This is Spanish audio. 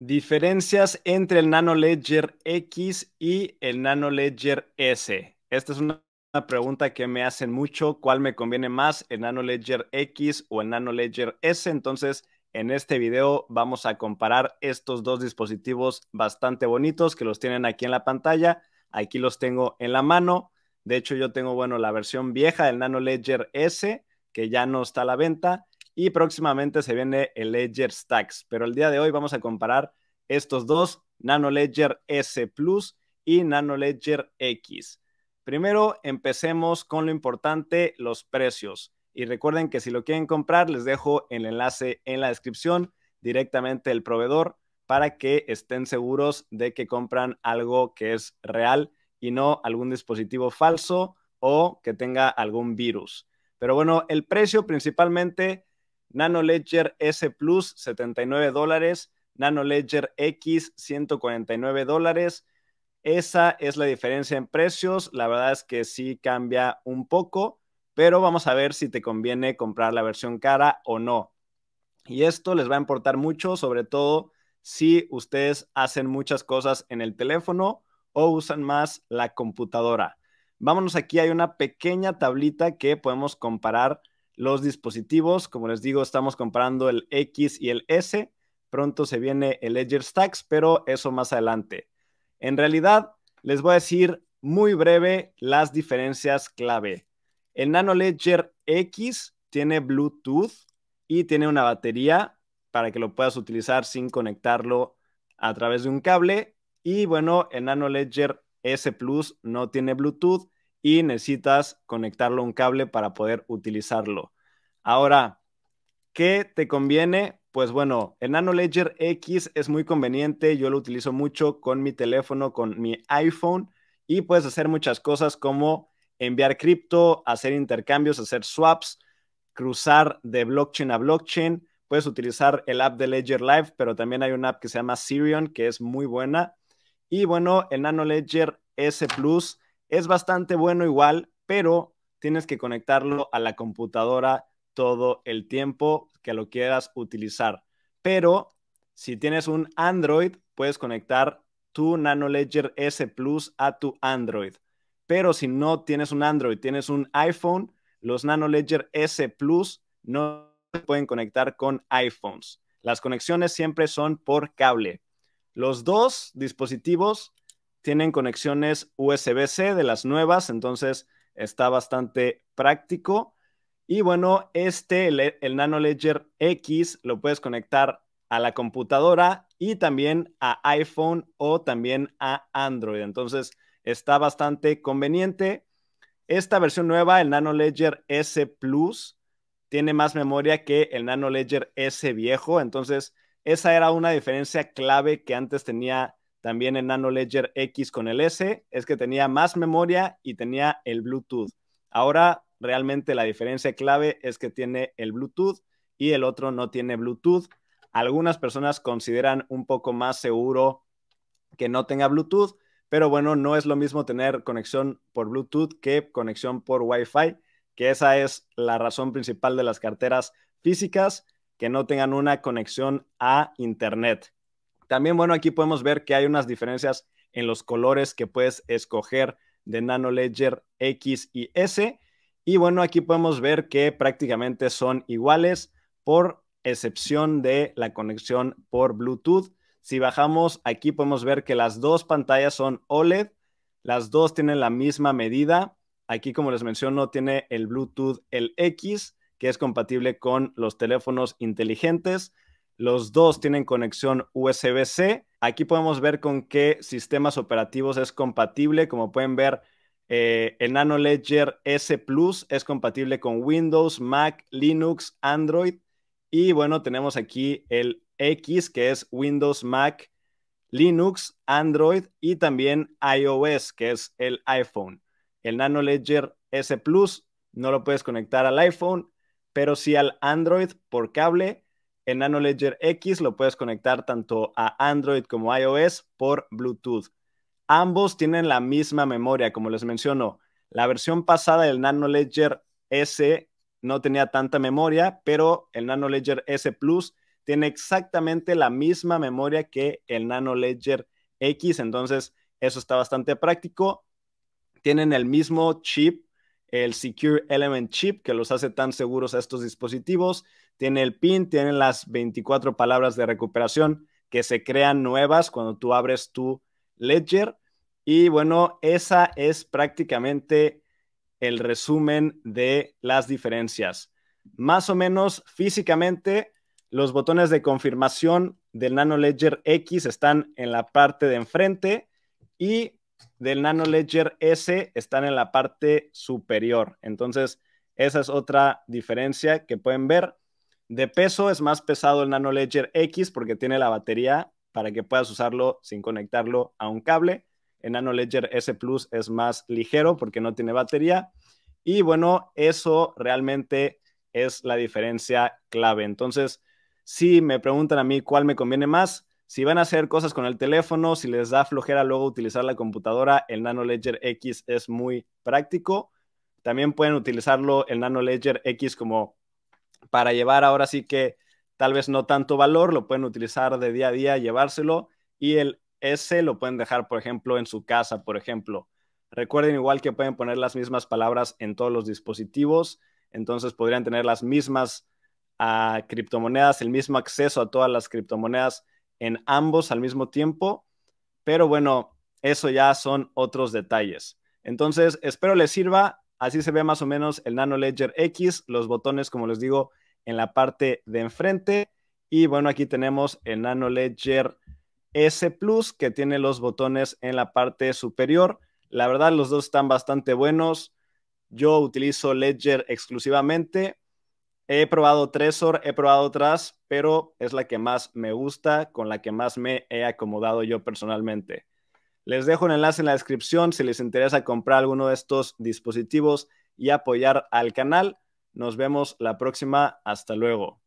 Diferencias entre el Nano Ledger X y el Nano Ledger S. Esta es una pregunta que me hacen mucho. ¿Cuál me conviene más, el Nano Ledger X o el Nano Ledger S? Entonces, en este video vamos a comparar estos dos dispositivos bastante bonitos que los tienen aquí en la pantalla. Aquí los tengo en la mano. De hecho, yo tengo, bueno, la versión vieja del Nano Ledger S, que ya no está a la venta, y próximamente se viene el Ledger Stacks, pero el día de hoy vamos a comparar estos dos, Nano Ledger S Plus y Nano Ledger X. Primero empecemos con lo importante, los precios. Y recuerden que si lo quieren comprar, les dejo el enlace en la descripción directamente el proveedor para que estén seguros de que compran algo que es real y no algún dispositivo falso o que tenga algún virus. Pero bueno, el precio principalmente Nano Ledger S Plus, 79 dólares. Nano Ledger X, 149 dólares. Esa es la diferencia en precios. La verdad es que sí cambia un poco, pero vamos a ver si te conviene comprar la versión cara o no. Y esto les va a importar mucho, sobre todo si ustedes hacen muchas cosas en el teléfono o usan más la computadora. Vámonos aquí, hay una pequeña tablita que podemos comparar los dispositivos. Como les digo, estamos comparando el X y el S. Pronto se viene el Ledger Stacks, pero eso más adelante. En realidad, les voy a decir muy breve las diferencias clave. El Nano Ledger X tiene Bluetooth y tiene una batería para que lo puedas utilizar sin conectarlo a través de un cable. Y bueno, el Nano Ledger S Plus no tiene Bluetooth y necesitas conectarlo a un cable para poder utilizarlo. Ahora, ¿qué te conviene? Pues bueno, el Nano Ledger X es muy conveniente, yo lo utilizo mucho con mi teléfono, con mi iPhone y puedes hacer muchas cosas como enviar cripto, hacer intercambios, hacer swaps, cruzar de blockchain a blockchain. Puedes utilizar el app de Ledger Live, pero también hay una app que se llama Sirion, que es muy buena. Y bueno, el Nano Ledger S Plus es bastante bueno igual, pero tienes que conectarlo a la computadora todo el tiempo que lo quieras utilizar. Pero si tienes un Android, puedes conectar tu Nano Ledger S Plus a tu Android. Pero si no tienes un Android, tienes un iPhone, los Nano Ledger S Plus no se pueden conectar con iPhones. Las conexiones siempre son por cable. Los dos dispositivos tienen conexiones USB-C de las nuevas, entonces está bastante práctico. Y bueno, este, el, Nano Ledger X, lo puedes conectar a la computadora y también a iPhone o también a Android. Entonces, está bastante conveniente. Esta versión nueva, el Nano Ledger S Plus, tiene más memoria que el Nano Ledger S viejo. Entonces, esa era una diferencia clave que antes tenía también en Nano Ledger X con el S es que tenía más memoria y tenía el Bluetooth. Ahora realmente la diferencia clave es que tiene el Bluetooth y el otro no tiene Bluetooth. Algunas personas consideran un poco más seguro que no tenga Bluetooth, pero bueno, no es lo mismo tener conexión por Bluetooth que conexión por Wi-Fi, que esa es la razón principal de las carteras físicas, que no tengan una conexión a Internet. También, bueno, aquí podemos ver que hay unas diferencias en los colores que puedes escoger de Nano Ledger X y S. Y bueno, aquí podemos ver que prácticamente son iguales por excepción de la conexión por Bluetooth. Si bajamos aquí podemos ver que las dos pantallas son OLED, las dos tienen la misma medida. Aquí, como les menciono, tiene el Bluetooth, el X, que es compatible con los teléfonos inteligentes. Los dos tienen conexión USB-C. Aquí podemos ver con qué sistemas operativos es compatible. Como pueden ver, eh, el Nano Ledger S Plus es compatible con Windows, Mac, Linux, Android. Y bueno, tenemos aquí el X, que es Windows, Mac, Linux, Android y también iOS, que es el iPhone. El Nano Ledger S Plus no lo puedes conectar al iPhone, pero sí al Android por cable el Nano Ledger X lo puedes conectar tanto a Android como a iOS por Bluetooth. Ambos tienen la misma memoria, como les menciono. La versión pasada del Nano Ledger S no tenía tanta memoria, pero el Nano Ledger S Plus tiene exactamente la misma memoria que el Nano Ledger X, entonces eso está bastante práctico. Tienen el mismo chip el Secure Element Chip que los hace tan seguros a estos dispositivos, tiene el PIN, tiene las 24 palabras de recuperación que se crean nuevas cuando tú abres tu ledger. Y bueno, esa es prácticamente el resumen de las diferencias. Más o menos físicamente, los botones de confirmación del Nano Ledger X están en la parte de enfrente y del Nano Ledger S están en la parte superior. Entonces, esa es otra diferencia que pueden ver. De peso es más pesado el Nano Ledger X porque tiene la batería para que puedas usarlo sin conectarlo a un cable. El Nano Ledger S Plus es más ligero porque no tiene batería. Y bueno, eso realmente es la diferencia clave. Entonces, si me preguntan a mí cuál me conviene más, si van a hacer cosas con el teléfono, si les da flojera luego utilizar la computadora, el Nano Ledger X es muy práctico. También pueden utilizarlo el Nano Ledger X como para llevar ahora sí que tal vez no tanto valor, lo pueden utilizar de día a día, llevárselo y el S lo pueden dejar, por ejemplo, en su casa, por ejemplo. Recuerden igual que pueden poner las mismas palabras en todos los dispositivos, entonces podrían tener las mismas ah, criptomonedas, el mismo acceso a todas las criptomonedas en ambos al mismo tiempo, pero bueno, eso ya son otros detalles. Entonces, espero les sirva. Así se ve más o menos el Nano Ledger X, los botones, como les digo, en la parte de enfrente. Y bueno, aquí tenemos el Nano Ledger S Plus, que tiene los botones en la parte superior. La verdad, los dos están bastante buenos. Yo utilizo Ledger exclusivamente, He probado Tresor, he probado otras, pero es la que más me gusta, con la que más me he acomodado yo personalmente. Les dejo un enlace en la descripción si les interesa comprar alguno de estos dispositivos y apoyar al canal. Nos vemos la próxima. Hasta luego.